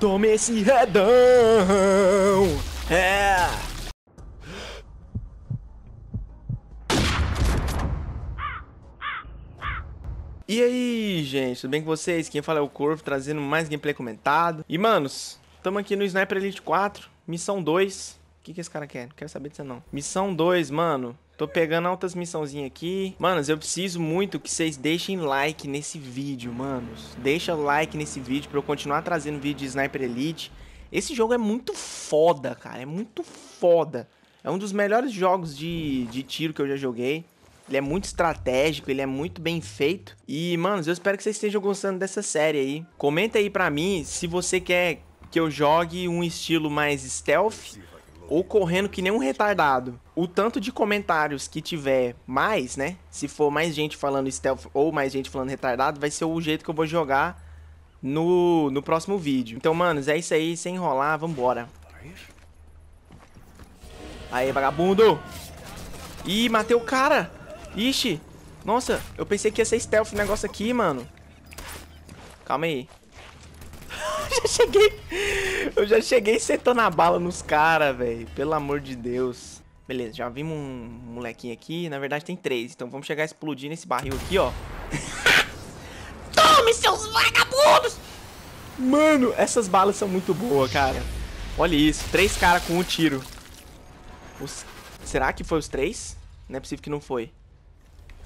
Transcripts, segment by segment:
Tome esse redão! É! E aí, gente, tudo bem com vocês? Quem fala é o Corvo, trazendo mais gameplay comentado. E, manos, estamos aqui no Sniper Elite 4, missão 2. O que, que esse cara quer? Não quero saber disso não. Missão 2, mano. Tô pegando altas missãozinhas aqui. Manos, eu preciso muito que vocês deixem like nesse vídeo, manos. Deixa like nesse vídeo pra eu continuar trazendo vídeo de Sniper Elite. Esse jogo é muito foda, cara. É muito foda. É um dos melhores jogos de, de tiro que eu já joguei. Ele é muito estratégico, ele é muito bem feito. E, manos, eu espero que vocês estejam gostando dessa série aí. Comenta aí pra mim se você quer que eu jogue um estilo mais stealth ou correndo que nem um retardado o tanto de comentários que tiver mais, né? Se for mais gente falando stealth ou mais gente falando retardado, vai ser o jeito que eu vou jogar no, no próximo vídeo. Então, manos, é isso aí. Sem enrolar, vambora. Aê, vagabundo! Ih, matei o cara! Ixi! Nossa, eu pensei que ia ser stealth o negócio aqui, mano. Calma aí. já cheguei... Eu já cheguei setando a bala nos caras, velho. Pelo amor de Deus. Beleza, já vimos um molequinho aqui. Na verdade tem três, então vamos chegar a explodir nesse barril aqui, ó. Tome, seus vagabundos! Mano, essas balas são muito boas, cara. Olha isso, três caras com um tiro. Os... Será que foi os três? Não é possível que não foi.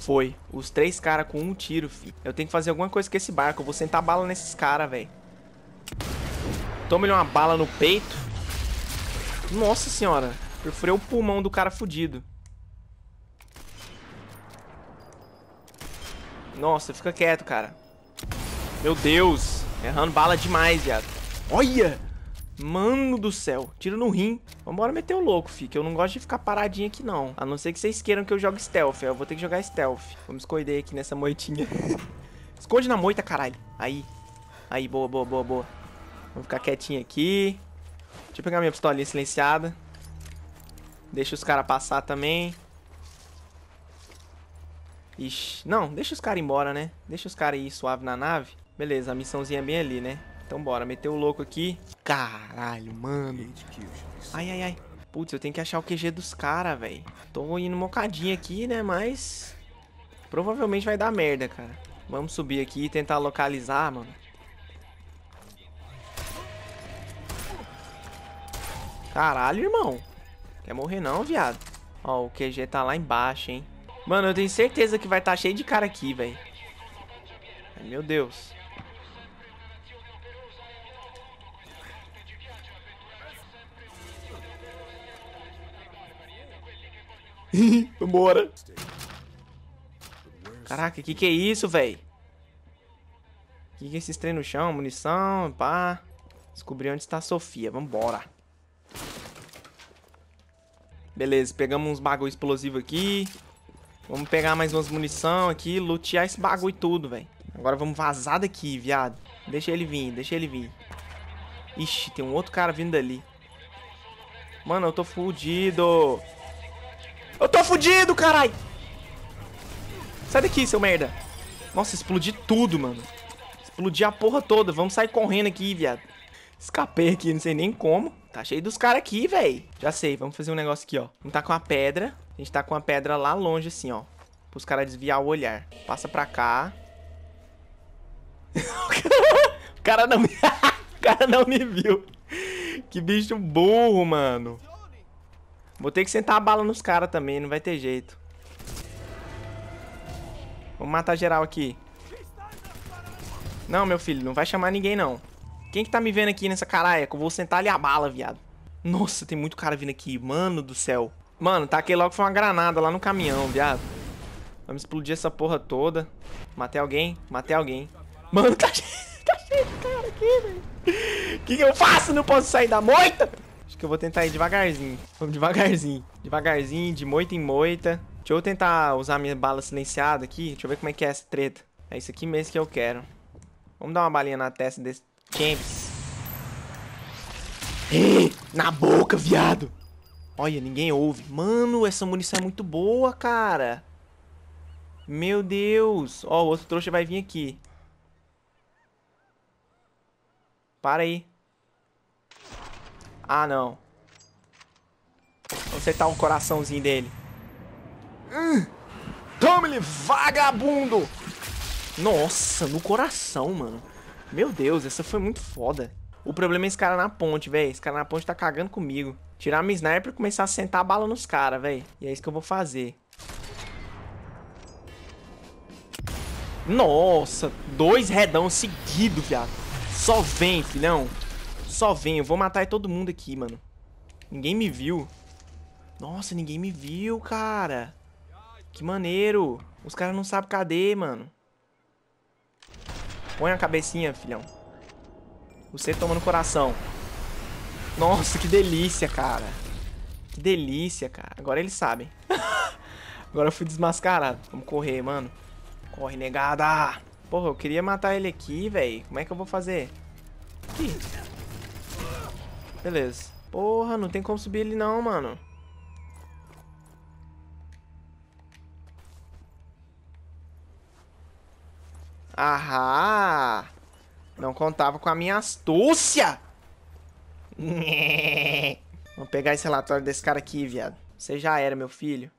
Foi. Os três caras com um tiro, fi. Eu tenho que fazer alguma coisa com esse barco. Eu vou sentar bala nesses caras, velho. Toma-lhe uma bala no peito. Nossa senhora. Perfurei o pulmão do cara fudido. Nossa, fica quieto, cara. Meu Deus. Errando bala demais, viado. Olha! Mano do céu. Tiro no rim. Vambora meter o louco, fi. Que eu não gosto de ficar paradinho aqui, não. A não ser que vocês queiram que eu jogue stealth. Eu vou ter que jogar stealth. Vamos esconder aqui nessa moitinha. Esconde na moita, caralho. Aí. Aí, boa, boa, boa, boa. Vamos ficar quietinho aqui. Deixa eu pegar minha pistolinha silenciada. Deixa os caras passar também. Ixi, não, deixa os caras embora, né? Deixa os caras ir suave na nave. Beleza, a missãozinha é bem ali, né? Então bora, meteu o louco aqui. Caralho, mano. Ai, ai, ai. Putz, eu tenho que achar o QG dos caras, velho. Tô indo mocadinho aqui, né? Mas provavelmente vai dar merda, cara. Vamos subir aqui e tentar localizar, mano. Caralho, irmão. Quer morrer não, viado? Ó, o QG tá lá embaixo, hein? Mano, eu tenho certeza que vai estar tá cheio de cara aqui, velho. Meu Deus. Bora. Caraca, que que é isso, velho? Que que é esses trem no chão? Munição, pá. Descobri onde está a Sofia. Vambora. Beleza, pegamos uns bagulho explosivo aqui. Vamos pegar mais umas munição aqui, lutear esse bagulho tudo, velho. Agora vamos vazar daqui, viado. Deixa ele vir, deixa ele vir. Ixi, tem um outro cara vindo dali. Mano, eu tô fudido. Eu tô fudido, carai! Sai daqui, seu merda. Nossa, explodi tudo, mano. Explodi a porra toda. Vamos sair correndo aqui, viado. Escapei aqui, não sei nem como. Tá cheio dos caras aqui, velho. Já sei, vamos fazer um negócio aqui, ó. Vamos tá com a pedra. A gente tá com a pedra lá longe, assim, ó. Pros caras desviar o olhar. Passa pra cá. o cara não me... o cara não me viu. Que bicho burro, mano. Vou ter que sentar a bala nos caras também, não vai ter jeito. Vamos matar geral aqui. Não, meu filho, não vai chamar ninguém, não. Quem que tá me vendo aqui nessa caralha? Que eu vou sentar ali a bala, viado. Nossa, tem muito cara vindo aqui. Mano do céu. Mano, taquei tá logo foi uma granada lá no caminhão, viado. Vamos explodir essa porra toda. Matei alguém? Matei alguém. Mano, tá cheio, tá cheio de cara aqui, velho. O que, que eu faço? Não posso sair da moita? Acho que eu vou tentar ir devagarzinho. Vamos devagarzinho. Devagarzinho, de moita em moita. Deixa eu tentar usar minha bala silenciada aqui. Deixa eu ver como é que é essa treta. É isso aqui mesmo que eu quero. Vamos dar uma balinha na testa desse James. Ei, na boca, viado. Olha, ninguém ouve. Mano, essa munição é muito boa, cara. Meu Deus. Ó, o outro trouxa vai vir aqui. Para aí. Ah, não. Vou acertar um coraçãozinho dele. Hum. Tome-lhe, vagabundo! Nossa, no coração, mano. Meu Deus, essa foi muito foda. O problema é esse cara na ponte, velho. Esse cara na ponte tá cagando comigo. Tirar minha sniper e começar a sentar a bala nos caras, velho. E é isso que eu vou fazer. Nossa, dois redão seguido, viado. Só vem, filhão. Só vem, eu vou matar todo mundo aqui, mano. Ninguém me viu. Nossa, ninguém me viu, cara. Que maneiro. Os caras não sabem cadê, mano. Põe a cabecinha, filhão. Você toma no coração. Nossa, que delícia, cara. Que delícia, cara. Agora eles sabem. Agora eu fui desmascarado. Vamos correr, mano. Corre, negada. Porra, eu queria matar ele aqui, velho. Como é que eu vou fazer? Aqui. Beleza. Porra, não tem como subir ele não, mano. Ahá! Não contava com a minha astúcia! Vamos pegar esse relatório desse cara aqui, viado. Você já era, meu filho.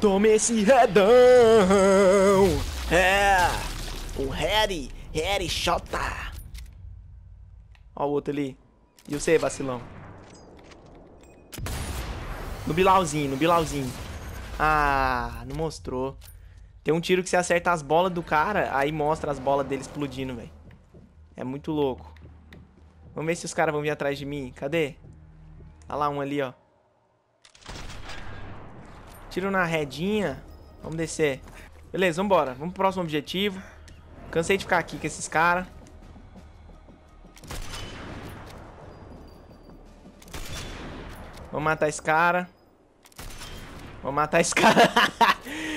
Tome esse redão! É! O Harry, Harry Shota! Ó o outro ali. E você, vacilão? No Bilauzinho, no Bilauzinho. Ah, não mostrou. Tem um tiro que você acerta as bolas do cara, aí mostra as bolas dele explodindo, velho. É muito louco. Vamos ver se os caras vão vir atrás de mim. Cadê? Olha tá lá um ali, ó. Tiro na redinha. Vamos descer. Beleza, vambora. Vamos pro próximo objetivo. Cansei de ficar aqui com esses caras. Vamos matar esse cara. Vamos matar esse cara.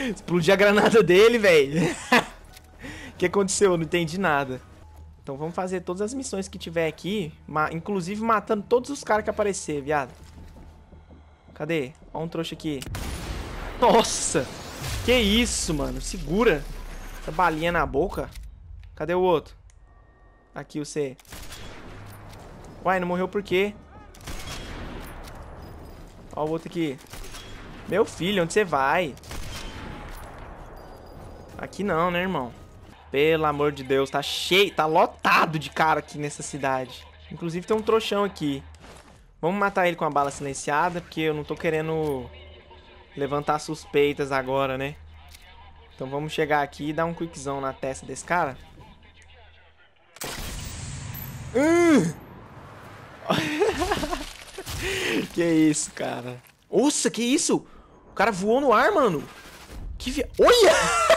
Explodi a granada dele, velho. O que aconteceu? Eu não entendi nada. Então vamos fazer todas as missões que tiver aqui, ma inclusive matando todos os caras que aparecer, viado. Cadê? Ó um trouxa aqui. Nossa! Que isso, mano? Segura essa balinha na boca. Cadê o outro? Aqui o C. Uai, não morreu por quê? Ó o outro aqui. Meu filho, onde você vai? Aqui não, né, irmão? Pelo amor de Deus, tá cheio, tá lotado de cara aqui nessa cidade. Inclusive tem um trouxão aqui. Vamos matar ele com a bala silenciada, porque eu não tô querendo levantar suspeitas agora, né? Então vamos chegar aqui e dar um quickzão na testa desse cara. Hum! que isso, cara. Nossa, que isso? O cara voou no ar, mano. Que vi... Olha!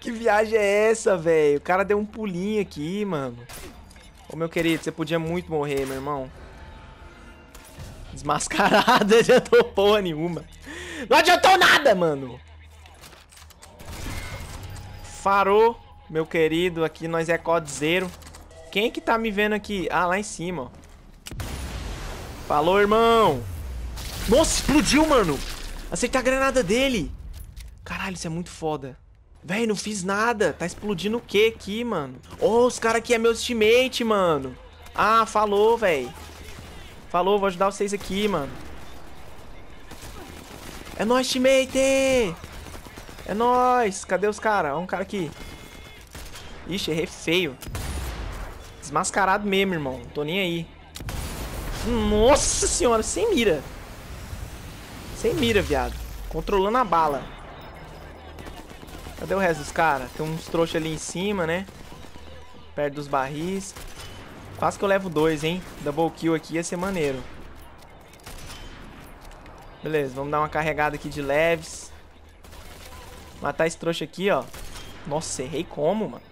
que viagem é essa, velho? O cara deu um pulinho aqui, mano. Ô, meu querido, você podia muito morrer, meu irmão. Desmascarada, adiantou porra nenhuma. Não adiantou nada, mano. Farou, meu querido. Aqui nós é zero. Quem é que tá me vendo aqui? Ah, lá em cima, ó. Falou, irmão. Nossa, explodiu, mano. Acertei a granada dele. Caralho, isso é muito foda. Véi, não fiz nada. Tá explodindo o que aqui, mano? Oh, os caras aqui é meus teammates, mano. Ah, falou, véi. Falou, vou ajudar vocês aqui, mano. É nóis, teammate! É nóis! Cadê os caras? Olha um cara aqui. Ixi, errei feio. Desmascarado mesmo, irmão. Não tô nem aí. Nossa senhora, sem mira. Sem mira, viado. Controlando a bala. Cadê o resto dos caras? Tem uns trouxas ali em cima, né? Perto dos barris. Quase que eu levo dois, hein? Double kill aqui ia ser maneiro. Beleza, vamos dar uma carregada aqui de leves. Matar esse trouxa aqui, ó. Nossa, errei como, mano.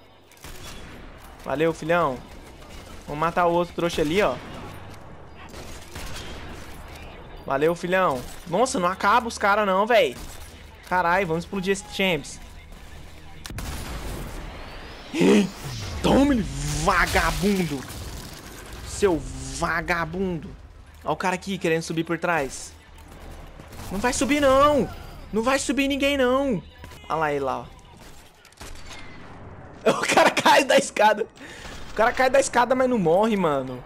Valeu, filhão. Vamos matar o outro trouxa ali, ó. Valeu, filhão. Nossa, não acaba os caras não, velho. Caralho, vamos explodir esse Champs. Toma ele, vagabundo. Seu vagabundo. Olha o cara aqui querendo subir por trás. Não vai subir, não. Não vai subir ninguém, não. Olha lá ele lá, ó. O cara cai da escada. O cara cai da escada, mas não morre, mano.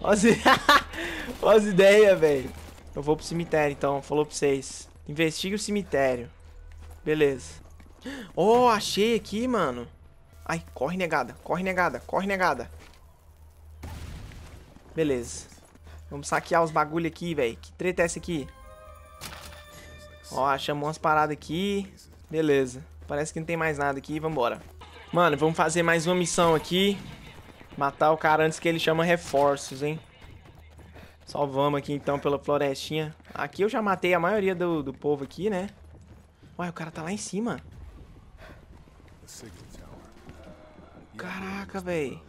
Olha as ideias, velho. Eu vou pro cemitério, então. Falou pra vocês. Investigue o cemitério. Beleza. Oh, achei aqui, mano. Ai, corre, negada. Corre, negada. Corre, negada. Beleza. Vamos saquear os bagulho aqui, velho. Que treta é essa aqui? Ó, achamos umas paradas aqui. Beleza. Parece que não tem mais nada aqui. Vambora. Mano, vamos fazer mais uma missão aqui. Matar o cara antes que ele chama reforços, hein? Só vamos aqui então pela florestinha. Aqui eu já matei a maioria do, do povo aqui, né? Uai, o cara tá lá em cima. Caraca, velho.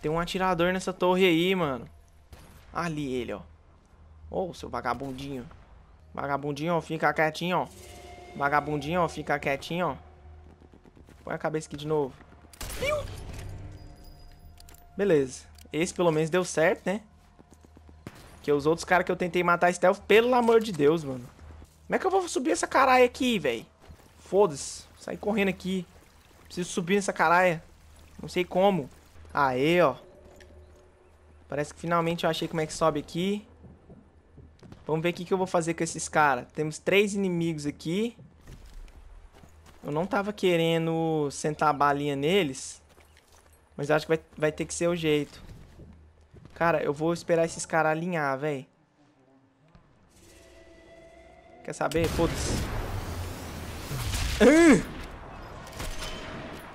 Tem um atirador nessa torre aí, mano. Ali ele, ó. Ô, oh, seu vagabundinho. Vagabundinho, ó, fica quietinho, ó. Vagabundinho, ó, fica quietinho, ó. Põe a cabeça aqui de novo. Beleza. Esse pelo menos deu certo, né? Porque os outros caras que eu tentei matar stealth, pelo amor de Deus, mano. Como é que eu vou subir essa caralho aqui, velho? Foda-se. Saí correndo aqui. Preciso subir nessa caralho. Não sei como. Aê, ó. Parece que finalmente eu achei como é que sobe aqui. Vamos ver o que, que eu vou fazer com esses caras. Temos três inimigos aqui. Eu não tava querendo sentar a balinha neles. Mas acho que vai, vai ter que ser o jeito. Cara, eu vou esperar esses caras alinhar, velho. Quer saber? Foda-se. Ah!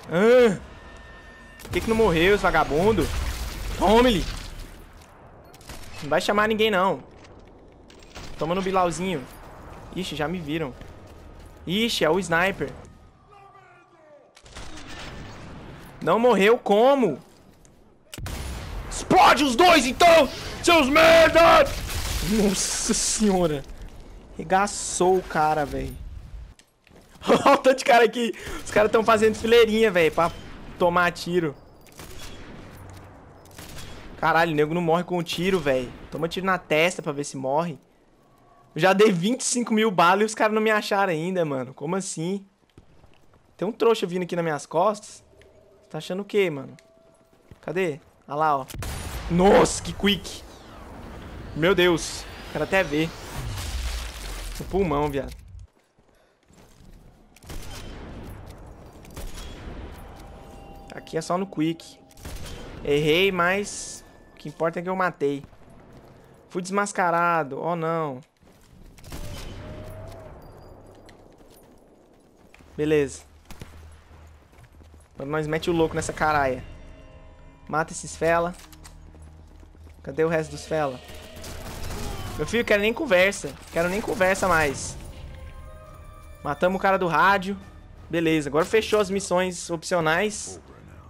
Ah! Por que, que não morreu, os vagabundo? Tome-lhe! Não vai chamar ninguém, não. Toma no bilauzinho. Ixi, já me viram. Ixi, é o sniper. Não morreu como? Explode os dois, então, seus merda! Nossa senhora. Regaçou o cara, velho. Olha o tanto de cara aqui. Os caras estão fazendo fileirinha, velho, pra tomar tiro. Caralho, o nego não morre com um tiro, velho. Toma tiro na testa pra ver se morre. Eu já dei 25 mil balas e os caras não me acharam ainda, mano. Como assim? Tem um trouxa vindo aqui nas minhas costas? Tá achando o quê, mano? Cadê? Olha lá, ó. Nossa, que quick. Meu Deus. Quero até ver. O pulmão, viado. Aqui é só no quick. Errei, mas... O que importa é que eu matei. Fui desmascarado. Oh, não. Beleza. mas nós mete o louco nessa caraia. Mata esses fela. Cadê o resto dos fela? Meu filho, quero nem conversa. Quero nem conversa mais. Matamos o cara do rádio. Beleza, agora fechou as missões opcionais.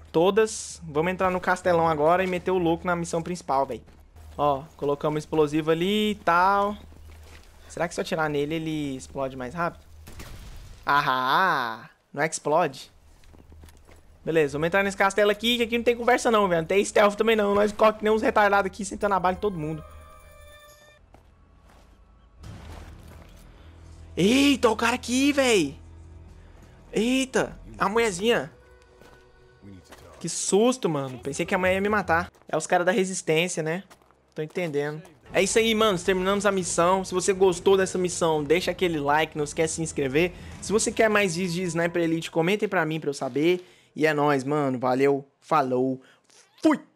Todas. Vamos entrar no castelão agora e meter o louco na missão principal, velho. Ó, colocamos explosivo ali e tal. Será que se eu atirar nele ele explode mais rápido? Ahá! Não é explode? Beleza, vamos entrar nesse castelo aqui, que aqui não tem conversa não, velho. Não tem stealth também não. Nós que nem uns retardados aqui, sentando a bala em todo mundo. Eita, o cara aqui, velho. Eita, a mulherzinha. Que susto, mano. Pensei que a mulher ia me matar. É os caras da resistência, né? Tô entendendo. É isso aí, mano. Terminamos a missão. Se você gostou dessa missão, deixa aquele like. Não esquece de se inscrever. Se você quer mais vídeos de Sniper Elite, comentem pra mim pra eu saber. E é nóis, mano. Valeu, falou, fui!